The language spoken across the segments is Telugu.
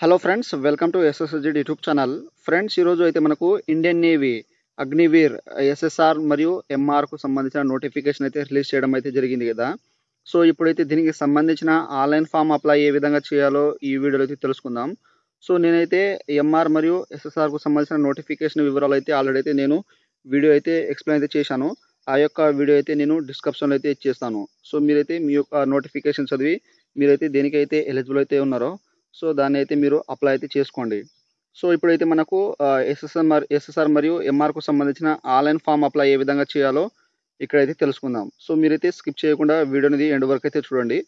hello friends welcome to S S Z YouTube channel friends ఈరోజు అయితే మనకు ఇండియన్ నేవీ అగ్నివీర్ ఎస్ఎస్ఆర్ మరియు ఎంఆర్కు సంబంధించిన నోటిఫికేషన్ అయితే రిలీజ్ చేయడం అయితే జరిగింది కదా సో ఇప్పుడైతే దీనికి సంబంధించిన ఆన్లైన్ ఫామ్ అప్లై ఏ విధంగా చేయాలో ఈ వీడియోలో అయితే తెలుసుకుందాం సో నేనైతే ఎంఆర్ మరియు ఎస్ఎస్ఆర్కు సంబంధించిన నోటిఫికేషన్ వివరాలు అయితే ఆల్రెడీ అయితే నేను వీడియో అయితే ఎక్స్ప్లెయిన్ అయితే చేశాను ఆ యొక్క వీడియో అయితే నేను డిస్క్రిప్షన్లో అయితే ఇచ్చేస్తాను సో మీరైతే మీ యొక్క నోటిఫికేషన్ చదివి మీరైతే దేనికైతే ఎలిజిబుల్ అయితే ఉన్నారో సో దాన్ని అయితే మీరు అప్లై అయితే చేసుకోండి సో ఇప్పుడైతే మనకు ఎస్ఎస్ఆర్ ఎస్ఎస్ఆర్ మరియు ఎంఆర్కు సంబంధించిన ఆన్లైన్ ఫామ్ అప్లై ఏ విధంగా చేయాలో ఇక్కడైతే తెలుసుకుందాం సో మీరైతే స్కిప్ చేయకుండా వీడియోనిది ఎండ్ వరకు అయితే చూడండి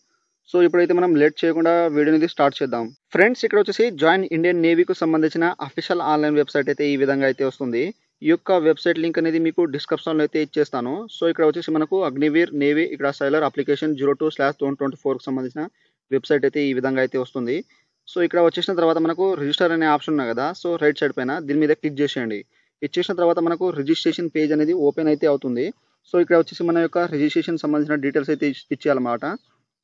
సో ఇప్పుడైతే మనం లేట్ చేయకుండా వీడియోనిది స్టార్ట్ చేద్దాం ఫ్రెండ్స్ ఇక్కడ వచ్చేసి జాయిన్ ఇండియన్ నేవీకు సంబంధించిన అఫీషియల్ ఆన్లైన్ వెబ్సైట్ అయితే ఈ విధంగా అయితే వస్తుంది ఈ యొక్క వెబ్సైట్ లింక్ అనేది మీకు డిస్క్రిప్షన్లో అయితే ఇచ్చేస్తాను సో ఇక్కడ వచ్చేసి మనకు అగ్నివీర్ నేవీ ఇక్కడ sailor application zero two slash twenty సంబంధించిన వెబ్సైట్ అయితే ఈ విధంగా అయితే వస్తుంది సో ఇక్కడ వచ్చేసిన తర్వాత మనకు రిజిస్టర్ అనే ఆప్షన్ ఉన్నాయి కదా సో రైట్ సైడ్ పైన దీని మీద క్లిక్ చేసేయండి ఇచ్చేసిన తర్వాత మనకు రిజిస్ట్రేషన్ పేజ్ అనేది ఓపెన్ అయితే అవుతుంది సో ఇక్కడ వచ్చేసి మన యొక్క రిజిస్ట్రేషన్ సంబంధించిన డీటెయిల్స్ అయితే ఇచ్చేయాలన్నమాట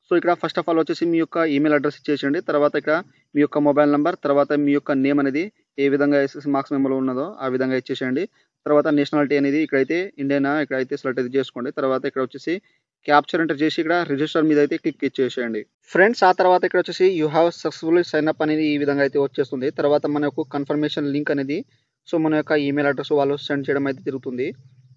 సో ఇక్కడ ఫస్ట్ ఆఫ్ ఆల్ వచ్చేసి మీ యొక్క ఈమెయిల్ అడ్రస్ ఇచ్చేసేయండి తర్వాత ఇక్కడ మీ యొక్క మొబైల్ నెంబర్ తర్వాత మీ యొక్క నేమ్ అనేది ఏ విధంగా ఎస్ఎస్ మార్క్స్ మెమోలో ఉన్నదో ఆ విధంగా ఇచ్చేసేయండి తర్వాత నేషనాలిటీ అనేది ఇక్కడైతే ఇండియనా ఇక్కడైతే సెలెక్ట్ అయితే చేసుకోండి తర్వాత ఇక్కడ వచ్చేసి క్యాప్చర్ ఎంటర్ చేసి ఇక్కడ రిజిస్టర్ మీద అయితే క్లిక్ ఇచ్చేసేయండి ఫ్రెండ్స్ ఆ తర్వాత ఇక్కడ వచ్చేసి you have successfully sign up అనేది ఈ విధంగా అయితే వచ్చేస్తుంది తర్వాత మనకు కన్ఫర్మేషన్ లింక్ అనేది సో మన యొక్క ఈమెయిల్ అడ్రస్ వాళ్ళు సెండ్ చేయడం అయితే తిరుగుతుంది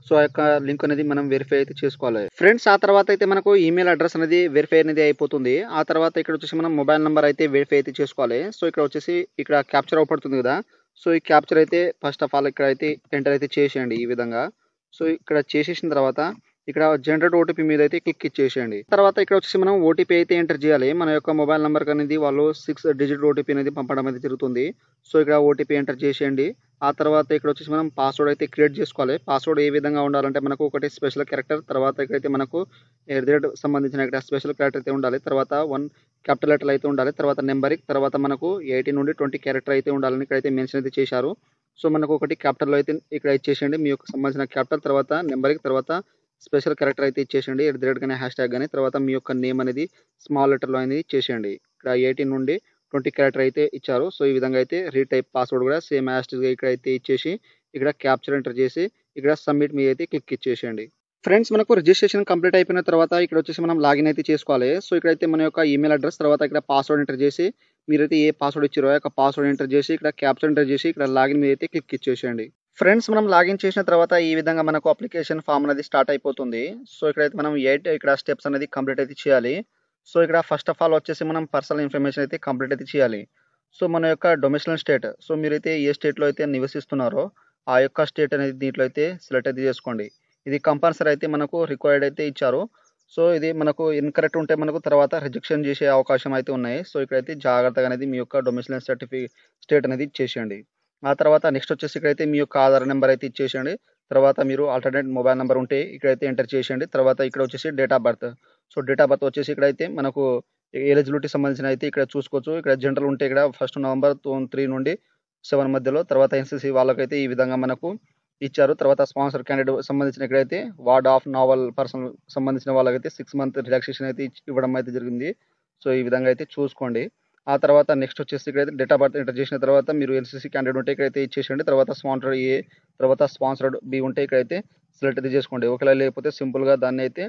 సో ఆ యొక్క లింక్ అనేది మనం వెరిఫై అయితే చేసుకోవాలి ఫ్రెండ్స్ ఆ తర్వాత అయితే మనకు ఈమెయిల్ అడ్రస్ అనేది వెరిఫై అనేది అయిపోతుంది ఆ తర్వాత ఇక్కడ వచ్చేసి మనం మొబైల్ నెంబర్ అయితే వెరిఫై అయితే చేసుకోవాలి సో ఇక్కడ వచ్చేసి ఇక్కడ క్యాప్చర్ అవపడుతుంది కదా సో ఈ క్యాప్చర్ అయితే ఫస్ట్ ఆఫ్ ఆల్ ఇక్కడ అయితే ఎంటర్ అయితే చేసేయండి ఈ విధంగా సో ఇక్కడ చేసేసిన తర్వాత ఇక్కడ జనరేట్ ఓటీపీ మీద అయితే క్లిక్ ఇచ్చేసేయండి తర్వాత ఇక్కడ వచ్చేసి మనం ఓటీపీ అయితే ఎంటర్ చేయాలి మన యొక్క మొబైల్ నెంబర్ అనేది వాళ్ళు సిక్స్ డిజిట్ ఓటీపీ అనేది పంపడం అయితే జరుగుతుంది సో ఇక్కడ ఓటీపీ ఎంటర్ చేసేయండి ఆ తర్వాత ఇక్కడ వచ్చేసి మనం పాస్వర్డ్ అయితే క్రియేట్ చేసుకోవాలి పాస్వర్డ్ ఏ విధంగా ఉండాలంటే మనకు ఒకటి స్పెషల్ క్యారెక్టర్ తర్వాత ఇక్కడైతే మనకు ఎట్ సంబంధించిన ఇక్కడ స్పెషల్ క్యారెక్టర్ అయితే ఉండాలి తర్వాత వన్ క్యాపిటల్ లెటర్ అయితే ఉండాలి తర్వాత నెంబర్ తర్వాత మనకు ఎయిటీన్ నుండి ట్వంటీ క్యారెక్టర్ అయితే ఉండాలని ఇక్కడైతే మెన్షన్ అయితే చేశారు సో మనకు ఒకటి క్యాపిటల్ అయితే ఇక్కడ ఇచ్చేసేయండి మీ యొక్క సంబంధించిన క్యాపిటల్ తర్వాత నెంబర్కి తర్వాత స్పెషల్ క్యారెక్టర్ అయితే ఇచ్చేసేయండి ఎట్ ది రేట్ కానీ హ్యాష్ ట్యాగ్ కానీ తర్వాత మీ యొక్క నేమ్ అనేది స్మాల్ లెటర్లో అనేది చేసేయండి ఇక్కడ ఎయిటీన్ నుండి ట్వంటీ క్యారెక్టర్ అయితే ఇచ్చారు సో ఈ విధంగా అయితే రీటైప్ పాస్వర్డ్ కూడా సేమ్ హ్యాష్ట్గా ఇక్కడ అయితే ఇచ్చేసి ఇక్కడ క్యాప్చర్ ఎంటర్ చేసి ఇక్కడ సబ్మిట్ మీద అయితే క్లిక్ ఇచ్చేసేయండి ఫ్రెండ్స్ మనకు రిజిస్ట్రేషన్ కంప్లీట్ అయిపోయిన తర్వాత ఇక్కడ వచ్చేసి మనం లాగిన్ అయితే చేసుకోవాలి సో ఇక్కడైతే మన యొక్క ఈమెయిల్ అడ్రస్ తర్వాత ఇక్కడ పాస్వర్డ్ ఎంటర్ చేసి మీరైతే ఏ పాస్వర్డ్ ఇచ్చారో ఆ పాస్వర్డ్ ఎంటర్ చేసి ఇక్కడ క్యాప్చర్ ఎంటర్ చేసి ఇక్కడ లాగిన్ మీద అయితే క్లిక్ ఇచ్చేసేయండి ఫ్రెండ్స్ మనం లాగిన్ చేసిన తర్వాత ఈ విధంగా మనకు అప్లికేషన్ ఫామ్ అనేది స్టార్ట్ అయిపోతుంది సో ఇక్కడైతే మనం ఎయిట్ ఇక్కడ స్టెప్స్ అనేది కంప్లీట్ అయితే చేయాలి సో ఇక్కడ ఫస్ట్ ఆఫ్ ఆల్ వచ్చేసి మనం పర్సనల్ ఇన్ఫర్మేషన్ అయితే కంప్లీట్ అయితే చేయాలి సో మన యొక్క డొమిషనల్ స్టేట్ సో మీరైతే ఏ స్టేట్లో అయితే నివసిస్తున్నారో ఆ యొక్క స్టేట్ అనేది దీంట్లో అయితే సెలెక్ట్ అయితే చేసుకోండి ఇది కంపల్సరీ అయితే మనకు రిక్వైర్డ్ అయితే ఇచ్చారు సో ఇది మనకు ఇన్కరెక్ట్ ఉంటే మనకు తర్వాత రిజెక్షన్ చేసే అవకాశం అయితే ఉన్నాయి సో ఇక్కడైతే జాగ్రత్తగా అనేది మీ యొక్క డొమిషనల్ సర్టిఫికేట్ స్టేట్ అనేది చేసేయండి ఆ తర్వాత నెక్స్ట్ వచ్చేసి ఇక్కడైతే మీ యొక్క ఆధార్ నెంబర్ అయితే ఇచ్చేసేయండి తర్వాత మీరు ఆల్టర్నేట్ మొబైల్ నెంబర్ ఉంటే ఇక్కడైతే ఎంటర్ చేసేయండి తర్వాత ఇక్కడ వచ్చేసి date of birth so date of birth వచ్చేసి ఇక్కడైతే మనకు ఎలిజిబిలిటీ సంబంధించిన అయితే ఇక్కడ చూసుకోవచ్చు ఇక్కడ జనరల్ ఉంటే ఇక్కడ ఫస్ట్ నవంబర్ త్రీ నుండి సెవెన్ మధ్యలో తర్వాత ఎన్సీసీ వాళ్ళకైతే ఈ విధంగా మనకు ఇచ్చారు తర్వాత స్పాన్సర్ క్యాండిడేట్ సంబంధించిన ఇక్కడైతే వార్డ్ ఆఫ్ నావల్ పర్సన్ సంబంధించిన వాళ్ళకైతే సిక్స్ మంత్ రిలాక్సేషన్ అయితే ఇవ్వడం అయితే జరిగింది సో ఈ విధంగా అయితే చూసుకోండి ఆ తర్వాత నెక్స్ట్ వచ్చేసి ఇక్కడైతే డేట్ ఆఫ్ బర్త్ ఎంటర్ చేసిన తర్వాత మీరు ఎన్సీసీ క్యాండిడేట్ ఉంటే ఇక్కడైతే ఇచ్చేసేయండి తర్వాత స్పాన్సర్డ్ ఏ తర్వాత స్పాన్సర్డ్ బి ఉంటే ఇక్కడైతే సెలెక్ట్ అయితే చేసుకోండి ఒకవేళ లేకపోతే సింపుల్గా దాన్ని అయితే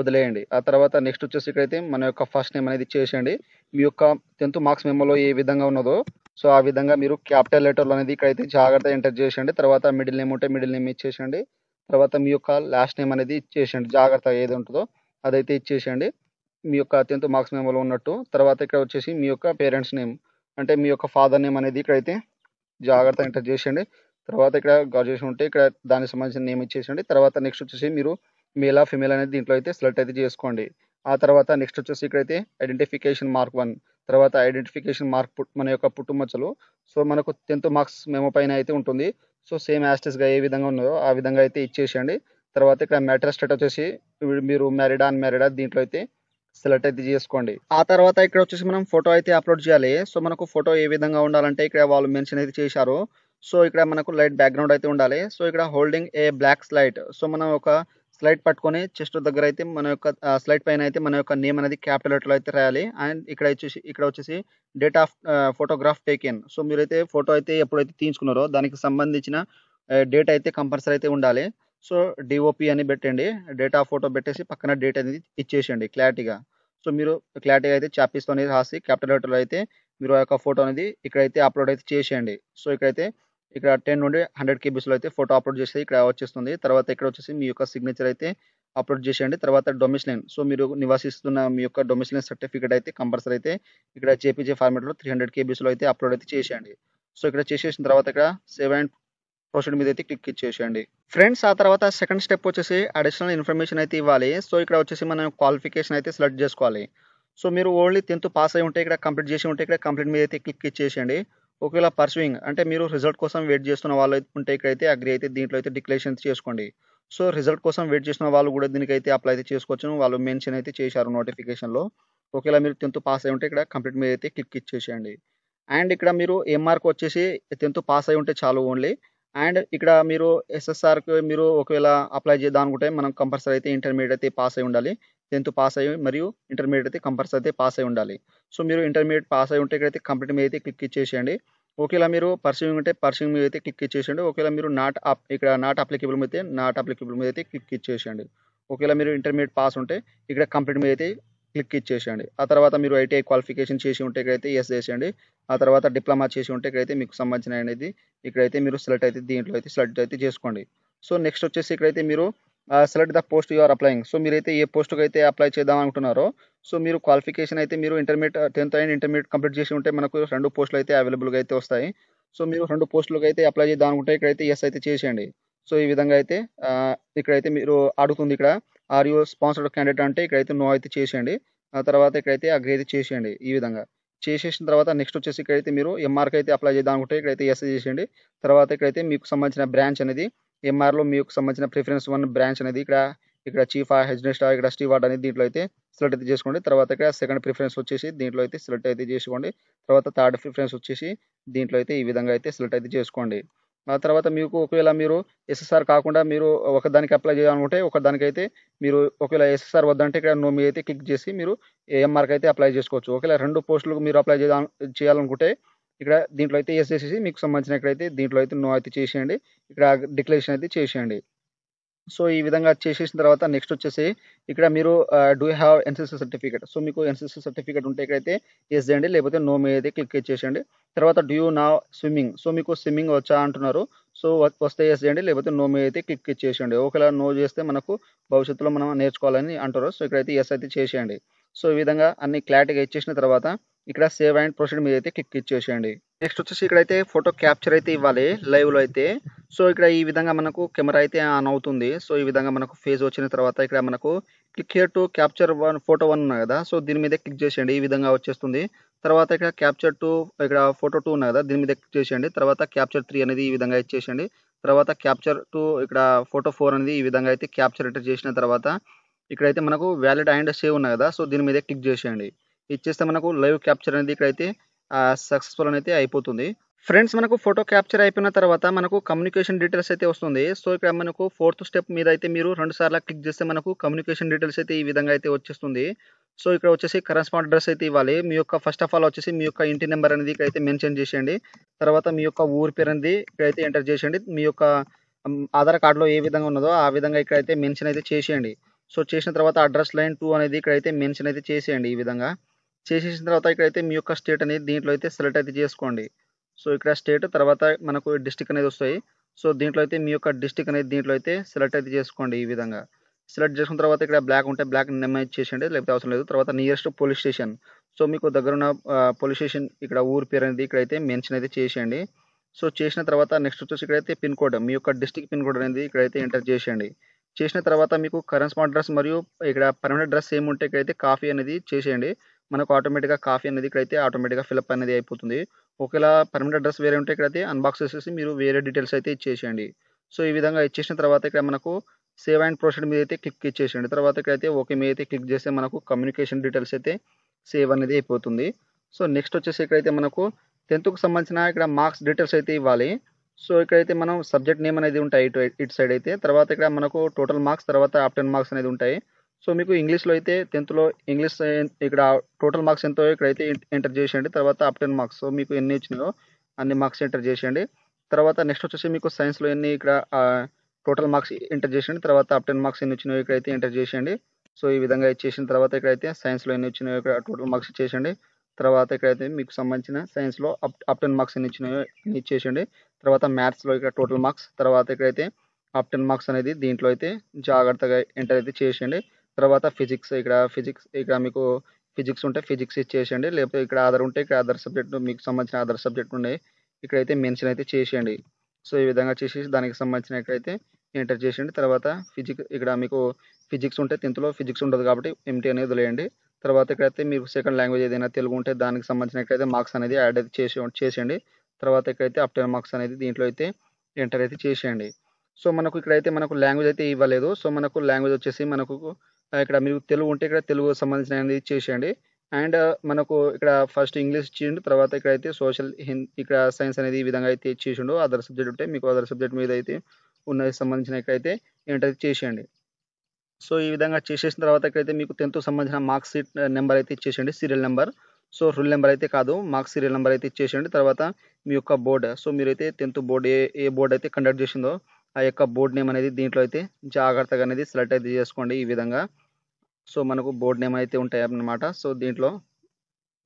వదిలేయండి ఆ తర్వాత నెక్స్ట్ వచ్చేసి ఇక్కడైతే మన యొక్క ఫస్ట్ నేమ్ అనేది ఇచ్చేసేయండి మీ యొక్క టెన్త్ మార్క్స్ మెమోలో ఏ విధంగా ఉన్నదో సో ఆ విధంగా మీరు క్యాపిటల్ లెటర్లు అనేది ఇక్కడైతే జాగ్రత్తగా ఎంటర్ చేసేయండి తర్వాత మిడిల్ నేమ్ ఉంటే మిడిల్ నేమ్ ఇచ్చేసేయండి తర్వాత మీ యొక్క లాస్ట్ నేమ్ అనేది ఇచ్చేసేయండి జాగ్రత్త ఏది ఉంటుందో అదైతే ఇచ్చేసేయండి మీ యొక్క టెన్త్ మార్క్స్ మెమోలో ఉన్నట్టు తర్వాత ఇక్కడ వచ్చేసి మీ యొక్క పేరెంట్స్ నేమ్ అంటే మీ యొక్క ఫాదర్ నేమ్ అనేది ఇక్కడైతే జాగ్రత్త ఎంటర్ చేసేయండి తర్వాత ఇక్కడ గ్రాడ్యుయేషన్ ఉంటే ఇక్కడ దానికి సంబంధించిన నేమ్ ఇచ్చేసేయండి తర్వాత నెక్స్ట్ వచ్చేసి మీరు మేలా ఫిమేల్ అనేది దీంట్లో అయితే సెలెక్ట్ అయితే చేసుకోండి ఆ తర్వాత నెక్స్ట్ వచ్చేసి ఇక్కడైతే ఐడెంటిఫికేషన్ మార్క్ వన్ తర్వాత ఐడెంటిఫికేషన్ మార్క్ మన యొక్క పుట్టుమచ్చలు సో మనకు టెన్త్ మార్క్స్ మెమో పైన అయితే ఉంటుంది సో సేమ్ యాస్టెస్గా ఏ విధంగా ఉన్నదో ఆ విధంగా అయితే ఇచ్చేసేయండి తర్వాత ఇక్కడ మ్యాటర్ స్టేట్ వచ్చేసి మీరు మ్యారీడా మ్యారీడా దీంట్లో అయితే సెలెక్ట్ అయితే చేసుకోండి ఆ తర్వాత ఇక్కడ వచ్చేసి మనం ఫోటో అయితే అప్లోడ్ చేయాలి సో మనకు ఫోటో ఏ విధంగా ఉండాలంటే ఇక్కడ వాళ్ళు మెన్షన్ అయితే చేశారు సో ఇక్కడ మనకు లైట్ బ్యాక్గ్రౌండ్ అయితే ఉండాలి సో ఇక్కడ holding a black slate so మనం ఒక స్లైడ్ పట్టుకొని చెస్ట్ దగ్గర అయితే మన యొక్క స్లైడ్ పైన అయితే మన యొక్క నేమ్ అనేది క్యాపిటల్ లెటర్లో అయితే రాయాలి అండ్ ఇక్కడ వచ్చేసి ఇక్కడ వచ్చేసి date of photograph taken so మీరైతే ఫోటో అయితే ఎప్పుడైతే తీయించుకున్నారో దానికి సంబంధించిన డేట్ అయితే కంపల్సరీ అయితే ఉండాలి సో డిఓపి అని పెట్టండి డేటా ఫోటో పెట్టేసి పక్కన డేట్ అనేది ఇచ్చేసేయండి క్లారిటీగా సో మీరు క్లారిటీగా అయితే చాపిస్తో అనేది రాసి క్యాపిటల్ లెటర్లో అయితే మీరు ఆ యొక్క ఫోటో అనేది ఇక్కడైతే అప్లోడ్ అయితే చేసేయండి సో ఇక్కడైతే ఇక్కడ టెన్ నుండి హండ్రెడ్ కేబీస్లో అయితే ఫోటో అప్లోడ్ చేస్తే ఇక్కడ వచ్చేస్తుంది తర్వాత ఇక్కడ వచ్చేసి మీ యొక్క సిగ్నేచర్ అయితే అప్లోడ్ చేసేయండి తర్వాత డొమిసిలైన్ సో మీరు నివాసిస్తున్న మీ యొక్క డొమిసిలైన్ సర్టిఫికేట్ అయితే కంపల్సరీ అయితే ఇక్కడ జేపీజీ ఫార్మేట్లో త్రీ హండ్రెడ్ కేబీస్లో అయితే అప్లోడ్ అయితే చేసేయండి సో ఇక్కడ చేసేసిన తర్వాత ఇక్కడ సెవెన్ ప్రొసీడ్ మీద అయితే క్లిక్ ఇచ్చేసేయండి ఫ్రెండ్స్ ఆ తర్వాత సెకండ్ స్టెప్ వచ్చేసి అడిషనల్ ఇన్ఫర్మేషన్ అయితే ఇవ్వాలి సో ఇక్కడ వచ్చేసి మనం క్వాలిఫికేషన్ అయితే సెలెక్ట్ చేసుకోవాలి సో మీరు ఓన్లీ టెన్త్ పాస్ అయి ఉంటే ఇక్కడ కంప్లీట్ చేసి ఉంటే ఇక్కడ కంప్లీట్ మీద అయితే క్లిక్ ఇచ్చేసేయండి ఒకవేళ పర్సూయింగ్ అంటే మీరు రిజల్ట్ కోసం వెయిట్ చేస్తున్న వాళ్ళు ఉంటే అయితే అగ్రి అయితే దీంట్లో అయితే డిక్లరేషన్ చేసుకోండి సో రిజల్ట్ కోసం వెయిట్ చేసిన వాళ్ళు కూడా దీనికైతే అప్లై అయితే చేసుకోవచ్చు వాళ్ళు మెన్షన్ అయితే చేశారు నోటిఫికేషన్లో ఒకవేళ మీరు టెన్త్ పాస్ అయి ఉంటే ఇక్కడ కంప్లీట్ మీద అయితే క్లిక్ ఇచ్చేసేయండి అండ్ ఇక్కడ మీరు మార్క్ వచ్చేసి టెన్త్ పాస్ అయి ఉంటే చాలు ఓన్లీ అండ్ ఇక్కడ మీరు ఎస్ఎస్ఆర్కి మీరు ఒకవేళ అప్లై చేద్దాం అనుకుంటే మనం కంపల్సరీ అయితే ఇంటర్మీడియట్ అయితే పాస్ అయి ఉండాలి టెన్త్ పాస్ అయ్యి మరియు ఇంటర్మీడియట్ అయితే కంపల్సరీ అయితే పాస్ అయి ఉండాలి సో మీరు ఇంటర్మీడియట్ పాస్ అయి ఉంటే ఇక్కడైతే కంప్లీట్ మీద అయితే క్లిక్ ఇచ్చేసేయండి ఒకవేళ మీరు పర్సింగ్ ఉంటే పర్సింగ్ మీద అయితే క్లిక్ ఇచ్చేసేయండి ఒకవేళ మీరు నాట్ ఇక్కడ నాట్ అప్లికబుల్ మీద నాట్ అప్లికబుల్ మీద అయితే క్లిక్ ఇచ్చేసేయండి ఒకవేళ మీరు ఇంటర్మీడియట్ పాస్ ఉంటే ఇక్కడ కంప్లీట్ మీద అయితే క్లిక్ ఇచ్చేసేయండి ఆ తర్వాత మీరు ఐటీఐ క్వాలిఫికేషన్ చేసి ఉంటే ఇక్కడైతే ఎస్ చేసేయండి ఆ తర్వాత డిప్లొమా చేసి ఉంటే ఇక్కడైతే మీకు సంబంధించిన అనేది ఇక్కడైతే మీరు సెలెక్ట్ అయితే దీంట్లో అయితే సెలెక్ట్ అయితే చేసుకోండి సో నెక్స్ట్ వచ్చేసి ఇక్కడైతే మీరు select the post you are applying so మీరైతే ఏ పోస్ట్కి అయితే అప్లై చేద్దాం అనుకుంటున్నారో సో మీరు క్వాలిఫికేషన్ అయితే మీరు ఇంటర్మీడియట్ టెన్త్ అయిన ఇంటర్మీడియట్ కంప్లీట్ చేసి ఉంటే మనకు రెండు పోస్టులు అయితే అవైలబుల్గా అయితే వస్తాయి సో మీరు రెండు పోస్టులకు అయితే అప్లై చేద్దాం అనుకుంటే ఇక్కడైతే ఎస్ అయితే చేసేయండి సో ఈ విధంగా అయితే ఇక్కడైతే మీరు అడుగుతుంది ఇక్కడ ఆర్ యూ స్పాన్సర్డ్ క్యాండిడేట్ అంటే ఇక్కడైతే నో అయితే చేసేయండి ఆ తర్వాత ఇక్కడైతే అగ్రి అయితే చేసేయండి ఈ విధంగా చేసేసిన తర్వాత నెక్స్ట్ వచ్చేసి ఇక్కడైతే మీరు ఎంఆర్కి అయితే అప్లై చేద్దాం అనుకుంటే ఇక్కడైతే ఎస్ చేసేయండి తర్వాత ఇక్కడైతే మీకు సంబంధించిన బ్రాంచ్ అనేది ఎంఆర్లో మీకు సంబంధించిన ప్రిఫరెన్స్ వన్ బ్రాంచ్ అనేది ఇక్కడ ఇక్కడ చీఫ్ హెడ్నెస్ట్ ఇక్కడ స్టీవార్డ్ అనేది దీంట్లో అయితే సెలెక్ట్ అయితే చేసుకోండి తర్వాత ఇక్కడ సెకండ్ ప్రిఫరెన్స్ వచ్చేసి దీంట్లో అయితే సెలెక్ట్ అయితే చేసుకోండి తర్వాత థర్డ్ ప్రిఫరెన్స్ వచ్చేసి దీంట్లో అయితే ఈ విధంగా అయితే సెలెక్ట్ అయితే చేసుకోండి ఆ తర్వాత మీకు ఒకవేళ మీరు ఎస్ఎస్ఆర్ కాకుండా మీరు ఒకదానికి అప్లై చేయాలనుకుంటే ఒకదానికైతే మీరు ఒకవేళ ఎస్ఎస్ఆర్ వద్దంటే ఇక్కడ నో మీ అయితే క్లిక్ చేసి మీరు ఏఎంఆర్కి అయితే అప్లై చేసుకోవచ్చు ఒకవేళ రెండు పోస్టులకు మీరు అప్లై చేయాలనుకుంటే ఇక్కడ దీంట్లో అయితే ఎస్ మీకు సంబంధించిన అయితే దీంట్లో అయితే నో అయితే చేసేయండి ఇక్కడ డిక్లరేషన్ అయితే చేసేయండి సో ఈ విధంగా చేసేసిన తర్వాత నెక్స్ట్ వచ్చేసి ఇక్కడ మీరు do have NCC certificate so మీకు ఎన్సీసీ సర్టిఫికేట్ ఉంటే ఇక్కడైతే ఎస్ చేయండి లేకపోతే నో మీద క్లిక్ చేసేయండి తర్వాత do you know swimming so మీకు స్విమ్మింగ్ వచ్చా అంటున్నారు సో వస్తే ఎస్ చేయండి లేకపోతే నో మీద అయితే క్లిక్ చేసేయండి ఒకవేళ నో చేస్తే మనకు భవిష్యత్తులో మనం నేర్చుకోవాలని అంటారు సో ఇక్కడైతే ఎస్ అయితే చేసేయండి సో ఈ విధంగా అన్ని క్లారిటీగా ఇచ్చేసిన తర్వాత ఇక్కడ సేవ్ అండ్ ప్రొసీడ్ మీద అయితే క్లిక్ ఇచ్చేసేయండి నెక్స్ట్ వచ్చేసి ఇక్కడైతే ఫోటో క్యాప్చర్ అయితే ఇవ్వాలి లైవ్లో అయితే సో ఇక్కడ ఈ విధంగా మనకు కెమెరా అయితే ఆన్ అవుతుంది సో ఈ విధంగా మనకు ఫేజ్ వచ్చిన తర్వాత ఇక్కడ మనకు click here to capture one photo one ఉన్నాయి కదా సో దీని మీద క్లిక్ చేసేయండి ఈ విధంగా వచ్చేస్తుంది తర్వాత ఇక్కడ క్యాప్చర్ టూ ఇక్కడ ఫోటో టూ ఉన్నాయి కదా దీని మీద క్లిక్ చేసేయండి తర్వాత క్యాప్చర్ త్రీ అనేది ఈ విధంగా ఇచ్చేసేయండి తర్వాత క్యాప్చర్ టూ ఇక్కడ ఫోటో ఫోర్ అనేది ఈ విధంగా అయితే క్యాప్చర్ ఎంటర్ చేసిన తర్వాత ఇక్కడైతే మనకు వ్యాలిడ్ అండ్ సేవ్ ఉన్నాయి కదా సో దీని మీద క్లిక్ చేసేయండి ఇచ్చేస్తే మనకు లైవ్ క్యాప్చర్ అనేది ఇక్కడైతే సక్సెస్ఫుల్ అనేది అయిపోతుంది ఫ్రెండ్స్ మనకు ఫోటో క్యాప్చర్ అయిపోయిన తర్వాత మనకు కమ్యూనికేషన్ డీటెయిల్స్ అయితే వస్తుంది సో ఇక్కడ మనకు ఫోర్త్ స్టెప్ మీద అయితే మీరు రెండు సార్లు క్లిక్ చేస్తే మనకు కమ్యూనికేషన్ డీటెయిల్స్ అయితే ఈ విధంగా అయితే వచ్చేస్తుంది సో ఇక్కడ వచ్చేసి కరెస్పాండ్ అడ్రస్ అయితే ఇవ్వాలి మీ యొక్క ఫస్ట్ ఆఫ్ ఆల్ వచ్చేసి మీ యొక్క ఇంటి నెంబర్ అనేది ఇక్కడ అయితే మెన్షన్ చేసేయండి తర్వాత మీ యొక్క ఊరి పేరు అనేది ఇక్కడైతే ఎంటర్ చేసేయండి మీ యొక్క ఆధార్ కార్డులో ఏ విధంగా ఉన్నదో ఆ విధంగా ఇక్కడైతే మెన్షన్ అయితే చేసేయండి సో చేసిన తర్వాత అడ్రస్ లైన్ టూ అనేది ఇక్కడైతే మెన్షన్ అయితే చేసేయండి ఈ విధంగా చేసేసిన తర్వాత ఇక్కడైతే మీ యొక్క స్టేట్ అనేది దీంట్లో అయితే సెలెక్ట్ అయితే చేసుకోండి సో ఇక్కడ స్టేట్ తర్వాత మనకు డిస్టిక్ అనేది వస్తాయి సో దీంట్లో అయితే మీ యొక్క డిస్టిక్ అనేది దీంట్లో అయితే సెలెక్ట్ అయితే చేసుకోండి ఈ విధంగా సెలెక్ట్ చేసుకున్న తర్వాత ఇక్కడ బ్లాక్ ఉంటే బ్లాక్ నెమ్మది చేసేయండి లేకపోతే అవసరం లేదు తర్వాత నియరెస్ట్ పోలీస్ స్టేషన్ సో మీకు దగ్గరున్న పోలీస్ స్టేషన్ ఇక్కడ ఊరు పేరు అనేది ఇక్కడైతే మెన్షన్ అయితే చేసేయండి సో చేసిన తర్వాత నెక్స్ట్ వచ్చేసి ఇక్కడైతే పిన్ కోడ్ మీ యొక్క డిస్టిక్ పిన్ కోడ్ అనేది ఇక్కడైతే ఎంటర్ చేసేయండి చేసిన తర్వాత మీకు కరెన్స్పాండ్ డ్రెస్ మరియు ఇక్కడ పర్మనెంట్ ఏమి ఉంటే ఇక్కడైతే కాఫీ అనేది చేసేయండి మనకు ఆటోమేటిక్గా కాఫీ అనేది ఇక్కడైతే ఆటోమేటిక్గా ఫిలప్ అనేది అయిపోతుంది ఒకవేళ పర్మనెంట్ అడ్రస్ వేరే ఉంటే ఇక్కడైతే అన్బాక్స్ చేసేసి మీరు వేరే డీటెయిల్స్ అయితే ఇచ్చేసేయండి సో ఈ విధంగా ఇచ్చేసిన తర్వాత ఇక్కడ మనకు సేవ్ అండ్ ప్రొసీడ్ మీద అయితే క్లిక్ ఇచ్చేసేయండి తర్వాత ఇక్కడైతే ఓకే మీద అయితే క్లిక్ చేస్తే మనకు కమ్యూనికేషన్ డీటెయిల్స్ అయితే సేవ్ అనేది అయిపోతుంది సో నెక్స్ట్ వచ్చేసి ఇక్కడైతే మనకు టెన్త్కు సంబంధించిన ఇక్కడ మార్క్స్ డీటెయిల్స్ అయితే ఇవ్వాలి సో ఇక్కడైతే మనం సబ్జెక్ట్ నేమ్ అనేది ఉంటాయి ఇటు ఇటు సైడ్ అయితే తర్వాత ఇక్కడ మనకు టోటల్ మార్క్స్ తర్వాత ఆప్టెన్ మార్క్స్ అనేది ఉంటాయి సో మీకు ఇంగ్లీష్లో అయితే టెన్త్లో ఇంగ్లీష్ ఇక్కడ టోటల్ మార్క్స్ ఎంతో ఇక్కడైతే ఎంటర్ చేసేయండి తర్వాత అప్ టెన్ మార్క్స్ సో మీకు ఎన్ని వచ్చినాయో అన్ని మార్క్స్ ఎంటర్ చేసేయండి తర్వాత నెక్స్ట్ వచ్చేసి మీకు సైన్స్లో ఎన్ని ఇక్కడ టోటల్ మార్క్స్ ఎంటర్ చేసేయండి తర్వాత అప్ టెన్ మార్క్స్ ఎన్ని వచ్చినాయో ఇక్కడైతే ఎంటర్ చేసేయండి సో ఈ విధంగా ఇచ్చేసిన తర్వాత ఇక్కడైతే సైన్స్లో ఎన్ని వచ్చినాయో ఇక్కడ టోటల్ మార్క్స్ ఇచ్చేసేయండి తర్వాత ఇక్కడైతే మీకు సంబంధించిన సైన్స్లో అప్ అప్ టెన్ మార్క్స్ ఎన్ని ఇచ్చినాయో ఇచ్చేసేయండి తర్వాత మ్యాథ్స్లో ఇక్కడ టోటల్ మార్క్స్ తర్వాత ఇక్కడైతే అప్ టెన్ మార్క్స్ అనేది దీంట్లో అయితే జాగ్రత్తగా ఎంటర్ అయితే చేసేయండి తర్వాత ఫిజిక్స్ ఇక్కడ ఫిజిక్స్ ఇక్కడ మీకు ఫిజిక్స్ ఉంటే ఫిజిక్స్ ఇచ్చేసేయండి లేకపోతే ఇక్కడ అదర్ ఉంటే ఇక్కడ అదర్ సబ్జెక్ట్ మీకు సంబంధించిన అదర్ సబ్జెక్ట్ ఉన్నాయి ఇక్కడైతే మెన్షన్ అయితే చేసేయండి సో ఈ విధంగా చేసేసి దానికి సంబంధించిన ఇక్కడైతే ఎంటర్ చేసేయండి తర్వాత ఫిజిక్స్ ఇక్కడ మీకు ఫిజిక్స్ ఉంటే టెన్త్లో ఫిజిక్స్ ఉండదు కాబట్టి ఎంటీ అనేది వదిలేయండి తర్వాత ఇక్కడైతే మీకు సెకండ్ లాంగ్వేజ్ ఏదైనా తెలుగు ఉంటే దానికి సంబంధించిన ఇక్కడైతే మార్క్స్ అనేది యాడ్ అయితే చేసే చేసేయండి తర్వాత ఇక్కడైతే అప్ టెన్ మార్క్స్ అనేది దీంట్లో అయితే ఎంటర్ అయితే చేసేయండి సో మనకు ఇక్కడైతే మనకు లాంగ్వేజ్ అయితే ఇవ్వలేదు సో మనకు లాంగ్వేజ్ వచ్చేసి మనకు ఇక్కడ మీకు తెలుగు ఉంటే ఇక్కడ తెలుగు సంబంధించిన అనేది చేసేయండి అండ్ మనకు ఇక్కడ ఫస్ట్ ఇంగ్లీష్ ఇచ్చిండు తర్వాత ఇక్కడ అయితే సోషల్ ఇక్కడ సైన్స్ అనేది ఈ విధంగా అయితే ఇచ్చేసిండు అదర్ సబ్జెక్ట్ ఉంటే మీకు అదర్ సబ్జెక్ట్ మీద అయితే ఉన్న సంబంధించిన అయితే ఏంటైతే చేసేయండి సో ఈ విధంగా చేసేసిన తర్వాత ఇక్కడైతే మీకు టెన్త్ సంబంధించిన మార్క్స్ షీట్ నెంబర్ అయితే ఇచ్చేసేయండి serial number so roll number అయితే కాదు మార్క్స్ సీరియల్ నెంబర్ అయితే ఇచ్చేసేయండి తర్వాత మీ యొక్క బోర్డు సో మీరైతే టెన్త్ బోర్డు ఏ ఏ బోర్డు అయితే కండక్ట్ చేసిందో ఆ యొక్క బోర్డ్ నేమ్ అనేది దీంట్లో అయితే జాగ్రత్తగా అనేది సెలెక్ట్ అయితే చేసుకోండి ఈ విధంగా సో మనకు బోర్డ్ నేమ్ అయితే ఉంటాయి అన్నమాట సో దీంట్లో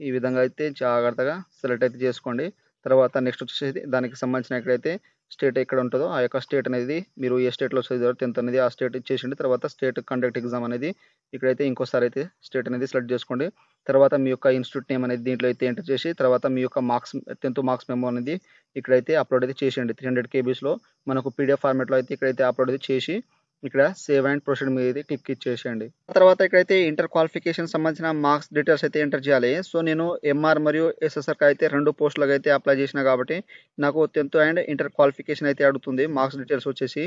ఈ విధంగా అయితే జాగ్రత్తగా సెలెక్ట్ అయితే చేసుకోండి తర్వాత నెక్స్ట్ వచ్చేసి దానికి సంబంధించిన ఎక్కడైతే స్టేట్ ఎక్కడ ఉంటుందో ఆ యొక్క స్టేట్ అనేది మీరు ఏ స్టేట్లో చదివారు టెన్త్ అనేది ఆ స్టేట్ చేసిండి తర్వాత స్టేట్ కండక్ట్ ఎగ్జామ్ అనేది ఇక్కడైతే ఇంకోసారి అయితే స్టేట్ అనేది సెలెక్ట్ చేసుకోండి తర్వాత మీ యొక్క ఇన్స్టిట్యూట్ నేమ్ అనేది దీంట్లో అయితే ఎంటర్ చేసి తర్వాత మీ యొక్క మార్క్స్ టెన్త్ మార్క్స్ మెమో అనేది ఇక్కడైతే అప్లోడ్ అయితే చేసేయండి త్రీ హండ్రెడ్ కేబీస్లో మనకు పీడిఎఫ్ ఫార్మేట్లో అయితే ఇక్కడైతే అప్లోడ్ అయితే చేసి ఇక్కడ సేవ్ అండ్ ప్రొసీడ్ మీద క్లిక్ ఇచ్చేసేయండి తర్వాత ఇక్కడైతే ఇంటర్ క్వాలిఫికేషన్ సంబంధించిన మార్క్స్ డీటెయిల్స్ అయితే ఎంటర్ చేయాలి సో నేను ఎంఆర్ మరియు ఎస్ఎస్ఆర్కి అయితే రెండు పోస్టులకు అయితే అప్లై చేసిన కాబట్టి నాకు టెన్త్ అండ్ ఇంటర్ క్వాలిఫికేషన్ అయితే అడుగుతుంది మార్క్స్ డీటెయిల్స్ వచ్చేసి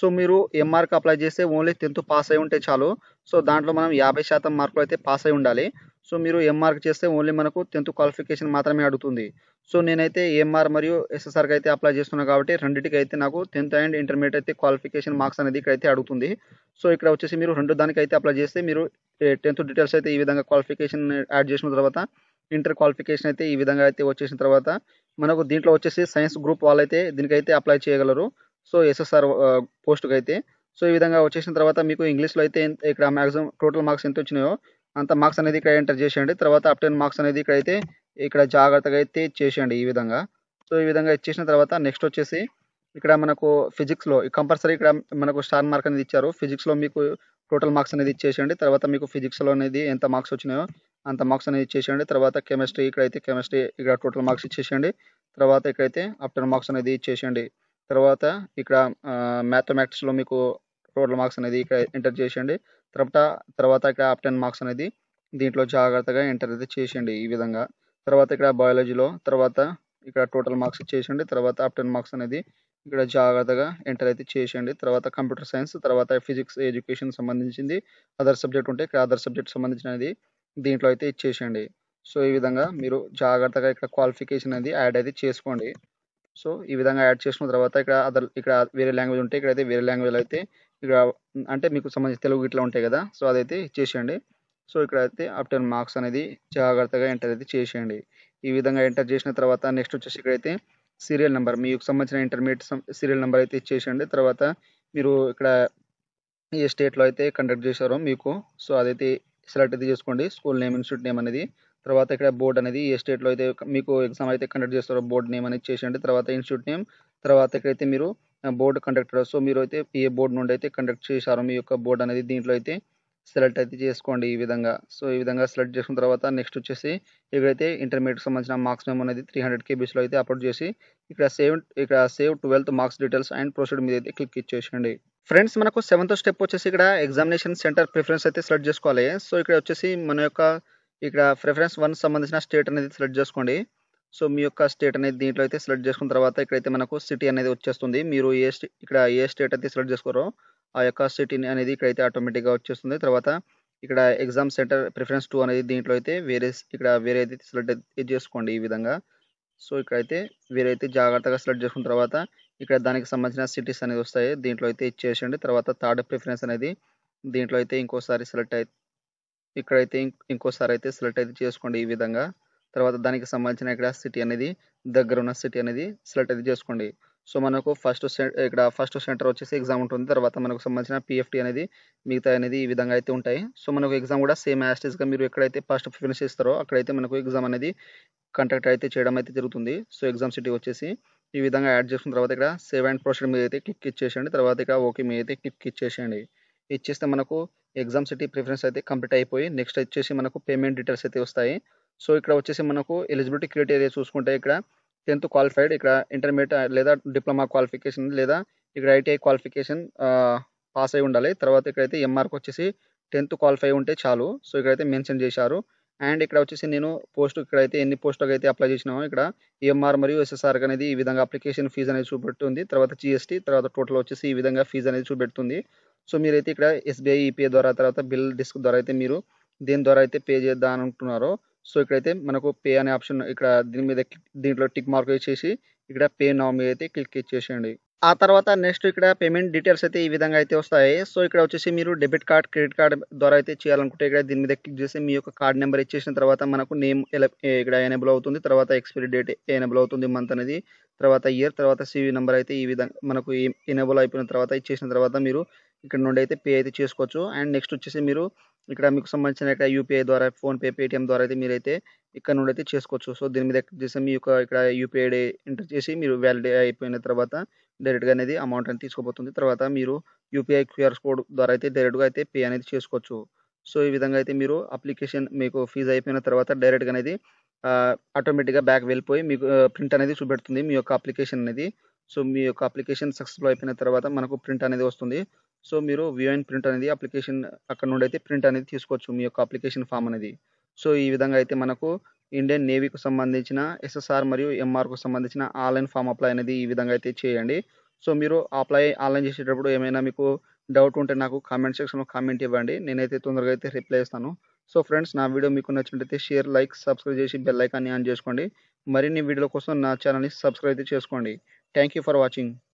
సో మీరు ఎంఆర్కి అప్లై చేస్తే ఓన్లీ టెన్త్ పాస్ అయి ఉంటే చాలు సో దాంట్లో మనం యాభై శాతం మార్కులు అయితే పాస్ అయి ఉండాలి సో మీరు ఎంఆర్కి చేస్తే ఓన్లీ మనకు టెన్త్ క్వాలిఫికేషన్ మాత్రమే అడుగుతుంది సో నేనైతే ఎంఆర్ మరియు ఎస్ఎస్ఆర్కి అయితే అప్లై చేస్తున్నాను కాబట్టి రెండింటికి అయితే నాకు టెన్త్ అండ్ ఇంటర్మీడియట్ అయితే క్వాలిఫికేషన్ మార్క్స్ అనేది ఇక్కడ అయితే అడుగుతుంది సో ఇక్కడ వచ్చేసి మీరు రెండు దానికి అయితే అప్లై చేస్తే మీరు టెన్త్ డీటెయిల్స్ అయితే ఈ విధంగా క్వాలిఫికేషన్ యాడ్ చేసిన తర్వాత ఇంటర్ క్వాలిఫికేషన్ అయితే ఈ విధంగా అయితే వచ్చేసిన తర్వాత మనకు దీంట్లో వచ్చేసి సైన్స్ గ్రూప్ వాళ్ళైతే దీనికైతే అప్లై చేయగలరు సో ఎస్ఎస్ఆర్ పోస్ట్కి అయితే సో ఈ విధంగా వచ్చేసిన తర్వాత మీకు ఇంగ్లీష్లో అయితే ఇక్కడ మ్యాక్సిమం టోటల్ మార్క్స్ ఎంత వచ్చినాయో అంత మార్క్స్ అనేది ఇక్కడ ఎంటర్ చేసేయండి తర్వాత అప్టెన్ మార్క్స్ అనేది ఇక్కడ అయితే ఇక్కడ జాగ్రత్తగా అయితే చేసేయండి ఈ విధంగా సో ఈ విధంగా ఇచ్చేసిన తర్వాత నెక్స్ట్ వచ్చేసి ఇక్కడ మనకు ఫిజిక్స్లో కంపల్సరీ ఇక్కడ మనకు స్టార్ మార్క్ అనేది ఇచ్చారు ఫిజిక్స్లో మీకు టోటల్ మార్క్స్ అనేది ఇచ్చేసేయండి తర్వాత మీకు ఫిజిక్స్లో అనేది ఎంత మార్క్స్ వచ్చినాయో అంత మార్క్స్ అనేది ఇచ్చేసేయండి తర్వాత కెమిస్ట్రీ ఇక్కడైతే కెమిస్ట్రీ ఇక్కడ టోటల్ మార్క్స్ ఇచ్చేసేయండి తర్వాత ఇక్కడైతే ఆఫ్టర్ మార్క్స్ అనేది ఇచ్చేసేయండి తర్వాత ఇక్కడ మ్యాథమెటిక్స్లో మీకు టోటల్ మార్క్స్ అనేది ఇక్కడ ఎంటర్ చేసేయండి తర్వాత తర్వాత ఇక్కడ ఆప్టెన్ మార్క్స్ అనేది దీంట్లో జాగ్రత్తగా ఎంటర్ అయితే చేసేయండి ఈ విధంగా తర్వాత ఇక్కడ బయాలజీలో తర్వాత ఇక్కడ టోటల్ మార్క్స్ చేసేయండి తర్వాత ఆప్టెన్ మార్క్స్ అనేది ఇక్కడ జాగ్రత్తగా ఎంటర్ అయితే చేసేయండి తర్వాత కంప్యూటర్ సైన్స్ తర్వాత ఫిజిక్స్ ఎడ్యుకేషన్ సంబంధించింది అదర్ సబ్జెక్ట్ ఉంటే ఇక్కడ అదర్ సబ్జెక్ట్ సంబంధించినది దీంట్లో అయితే ఇచ్చేసేయండి సో ఈ విధంగా మీరు జాగ్రత్తగా ఇక్కడ క్వాలిఫికేషన్ అనేది యాడ్ అయితే చేసుకోండి సో ఈ విధంగా యాడ్ చేసుకున్న తర్వాత ఇక్కడ అదర్ ఇక్కడ వేరే లాంగ్వేజ్ ఉంటే ఇక్కడైతే వేరే లాంగ్వేజ్ అయితే ఇక్కడ అంటే మీకు సంబంధించి తెలుగు ఇట్లా ఉంటాయి కదా సో అదైతే చేసేయండి సో ఇక్కడ అయితే ఆఫ్టర్ మార్క్స్ అనేది జాగ్రత్తగా ఎంటర్ అయితే చేసేయండి ఈ విధంగా ఎంటర్ చేసిన తర్వాత నెక్స్ట్ వచ్చేసి ఇక్కడైతే సీరియల్ నెంబర్ మీకు సంబంధించిన ఇంటర్మీడియట్ సీరియల్ నెంబర్ అయితే ఇచ్చేసేయండి తర్వాత మీరు ఇక్కడ ఏ స్టేట్లో అయితే కండక్ట్ చేశారో మీకు సో అదైతే సెలెక్ట్ అయితే చేసుకోండి స్కూల్ నేమ్ ఇన్స్టిట్యూట్ నేమ్ అనేది తర్వాత ఇక్కడ బోర్డు అనేది ఏ స్టేట్లో అయితే మీకు ఎగ్జామ్ అయితే కండక్ట్ చేస్తారో బోర్డ్ నేమ్ అనేది చేసేయండి తర్వాత ఇన్స్టిట్యూట్ నేమ్ తర్వాత ఇక్కడైతే మీరు బోర్డు కండక్టర్ సో మీరు అయితే ఏ బోర్డు నుండి అయితే కండక్ట్ చేశారో మీ యొక్క బోర్డు అనేది దీంట్లో అయితే సెలెక్ట్ అయితే చేసుకోండి ఈ విధంగా సో ఈ విధంగా సెలెక్ట్ చేసుకున్న తర్వాత నెక్స్ట్ వచ్చేసి ఇక్కడైతే ఇంటర్మీడియట్ సంబంధించిన మార్క్స్ మేము అనేది త్రీ హండ్రెడ్ కేబీస్లో అయితే అప్లోడ్ చేసి ఇక్కడ సేవ్ ఇక్కడ save twelfth marks details and proceed మీద అయితే క్లిక్ ఇచ్చేసండి ఫ్రెండ్స్ మనకు సెవెంత్ స్టెప్ వచ్చేసి ఇక్కడ ఎగ్జామినేషన్ సెంటర్ ప్రిఫరెన్స్ అయితే సెలెక్ట్ చేసుకోవాలి సో ఇక్కడ వచ్చేసి మన యొక్క ఇక్కడ ప్రిఫరెన్స్ వన్ సంబంధించిన స్టేట్ అనేది సెలెక్ట్ చేసుకోండి సో మీ యొక్క స్టేట్ అనేది దీంట్లో అయితే సెలెక్ట్ చేసుకున్న తర్వాత ఇక్కడైతే మనకు సిటీ అనేది వచ్చేస్తుంది మీరు ఏ ఇక్కడ ఏ స్టేట్ అయితే సెలెక్ట్ చేసుకోరో ఆ యొక్క సిటీని అనేది ఇక్కడైతే ఆటోమేటిక్గా వచ్చేస్తుంది తర్వాత ఇక్కడ ఎగ్జామ్ సెంటర్ ప్రిఫరెన్స్ టూ అనేది దీంట్లో అయితే వేరే ఇక్కడ వేరే అయితే సెలెక్ట్ చేసుకోండి ఈ విధంగా సో ఇక్కడైతే వీరైతే జాగ్రత్తగా సెలెక్ట్ చేసుకున్న తర్వాత ఇక్కడ దానికి సంబంధించిన సిటీస్ అనేది వస్తాయి దీంట్లో అయితే ఇచ్చేసేయండి తర్వాత థర్డ్ ప్రిఫరెన్స్ అనేది దీంట్లో అయితే ఇంకోసారి సెలెక్ట్ ఇక్కడైతే ఇంకోసారి అయితే సెలెక్ట్ అయితే చేసుకోండి ఈ విధంగా తర్వాత దానికి సంబంధించిన ఇక్కడ సిటీ అనేది దగ్గర ఉన్న సిటీ అనేది సెలెక్ట్ అయితే చేసుకోండి సో మనకు ఫస్ట్ ఇక్కడ ఫస్ట్ సెంటర్ వచ్చేసి ఎగ్జామ్ ఉంటుంది తర్వాత మనకు సంబంధించిన పిఎఫ్టీ అనేది మిగతా అనేది ఈ విధంగా అయితే ఉంటాయి సో మనకు ఎగ్జామ్ కూడా సేమ్ యాస్టేజ్గా మీరు ఎక్కడైతే ఫస్ట్ ఫినిష్ చేస్తారో అక్కడైతే మనకు ఎగ్జామ్ అనేది కంటాక్ట్ అయితే చేయడం అయితే జరుగుతుంది సో ఎగ్జామ్ సిటీ వచ్చేసి ఈ విధంగా యాడ్ చేసిన తర్వాత ఇక్కడ సేవ్ అండ్ ప్రొసీడ్ మీద అయితే క్లిక్ ఇచ్చేసేయండి తర్వాత ఇక్కడ ఓకే మీద అయితే క్లిక్ ఇచ్చేసేయండి ఇచ్చేస్తే మనకు ఎగ్జామ్ సిటీ ప్రిఫరెన్స్ అయితే కంప్లీట్ అయిపోయి నెక్స్ట్ వచ్చేసి మనకు పేమెంట్ డీటెయిల్స్ అయితే వస్తాయి సో ఇక్కడ వచ్చేసి మనకు ఎలిజిబిలిటీ క్రైటీరియా చూసుకుంటే ఇక్కడ టెన్త్ క్వాలిఫైడ్ ఇక్కడ ఇంటర్మీడియట్ లేదా డిప్లొమా క్వాలిఫికేషన్ లేదా ఇక్కడ ఐటీఐ క్వాలిఫికేషన్ పాస్ అయి ఉండాలి తర్వాత ఇక్కడైతే ఎంఆర్క్ వచ్చేసి టెన్త్ క్వాలిఫై ఉంటే చాలు సో ఇక్కడైతే మెన్షన్ చేశారు అండ్ ఇక్కడ వచ్చేసి నేను పోస్ట్ ఇక్కడైతే ఎన్ని పోస్టులకు అయితే అప్లై చేసినామో ఇక్కడ ఎంఆర్ మరియు ఎస్ఎస్ఆర్ అనేది ఈ విధంగా అప్లికేషన్ ఫీజు అనేది చూపెడుతుంది తర్వాత జిఎస్టీ తర్వాత టోటల్ వచ్చేసి ఈ విధంగా ఫీజు అనేది చూపెడుతుంది సో మీరైతే ఇక్కడ ఎస్బీఐ ఈపీఐ e ద్వారా తర్వాత బిల్ డిస్క్ ద్వారా అయితే మీరు దీని ద్వారా అయితే పే చేద్దాం అనుకుంటున్నారో సో ఇక్కడైతే మనకు పే అనే ఆప్షన్ ఇక్కడ దీని మీద దీంట్లో టిక్ మార్క్ చేసి ఇక్కడ పే నా మీద అయితే క్లిక్ ఇచ్చేసేయండి ఆ తర్వాత నెక్స్ట్ ఇక్కడ పేమెంట్ డీటెయిల్స్ అయితే ఈ విధంగా అయితే వస్తాయి సో ఇక్కడ వచ్చేసి మీరు డెబిట్ కార్డ్ క్రెడిట్ కార్డ్ ద్వారా అయితే చేయాలనుకుంటే ఇక్కడ దీని మీద క్లిక్ చేసి మీ యొక్క కార్డ్ నెంబర్ ఇచ్చేసిన తర్వాత మనకు నేమ్ ఇక్కడ ఎనేబుల్ అవుతుంది తర్వాత ఎక్స్పైరీ డేట్ ఎనేబుల్ అవుతుంది మంత్ అనేది తర్వాత ఇయర్ తర్వాత సివి నెంబర్ అయితే ఈ విధంగా మనకు ఎనేబుల్ అయిపోయిన తర్వాత ఇచ్చేసిన తర్వాత మీరు ఇక్కడ నుండి అయితే పే అయితే చేసుకోవచ్చు అండ్ నెక్స్ట్ వచ్చేసి మీరు ఇక్కడ మీకు సంబంధించిన యూపీఐ ద్వారా ఫోన్పే పేటిఎం ద్వారా అయితే మీరు అయితే ఇక్కడ నుండి అయితే చేసుకోవచ్చు సో దీని మీద చేసి మీ యొక్క ఇక్కడ యూపీఐ ఎంటర్ చేసి మీరు వ్యాలిడ్ అయిపోయిన తర్వాత డైరెక్ట్గా అనేది అమౌంట్ అనేది తీసుకోబోతుంది తర్వాత మీరు యూపీఐ క్యూఆర్ కోడ్ ద్వారా అయితే డైరెక్ట్గా అయితే పే అనేది చేసుకోవచ్చు సో ఈ విధంగా అయితే మీరు అప్లికేషన్ మీకు ఫీజు అయిపోయిన తర్వాత డైరెక్ట్గా అనేది ఆటోమేటిక్గా బ్యాక్ వెళ్ళిపోయి మీకు ప్రింట్ అనేది చూపెడుతుంది మీ యొక్క అప్లికేషన్ అనేది సో మీ యొక్క అప్లికేషన్ సక్సెస్ఫుల్ అయిపోయిన తర్వాత మనకు ప్రింట్ అనేది వస్తుంది సో మీరు వ్యూ అండ్ ప్రింట్ అనేది అప్లికేషన్ అక్కడ నుండి అయితే ప్రింట్ అనేది తీసుకోవచ్చు మీ యొక్క అప్లికేషన్ ఫామ్ అనేది సో ఈ విధంగా అయితే మనకు ఇండియన్ నేవీకి సంబంధించిన ఎస్ఎస్ఆర్ మరియు ఎంఆర్కు సంబంధించిన ఆన్లైన్ ఫామ్ అప్లై అనేది ఈ విధంగా అయితే చేయండి సో మీరు అప్లై ఆన్లైన్ చేసేటప్పుడు ఏమైనా మీకు డౌట్ ఉంటే నాకు కామెంట్ సెక్షన్లో కామెంట్ ఇవ్వండి నేనైతే తొందరగా అయితే రిప్లై ఇస్తాను సో ఫ్రెండ్స్ నా వీడియో మీకు నచ్చినట్లయితే షేర్ లైక్ సబ్స్క్రైబ్ చేసి బెల్ ఐకాన్ని ఆన్ చేసుకోండి మరిన్ని వీడియోల కోసం నా ఛానల్ని సబ్స్క్రైబ్ అయితే చేసుకోండి థ్యాంక్ ఫర్ వాచింగ్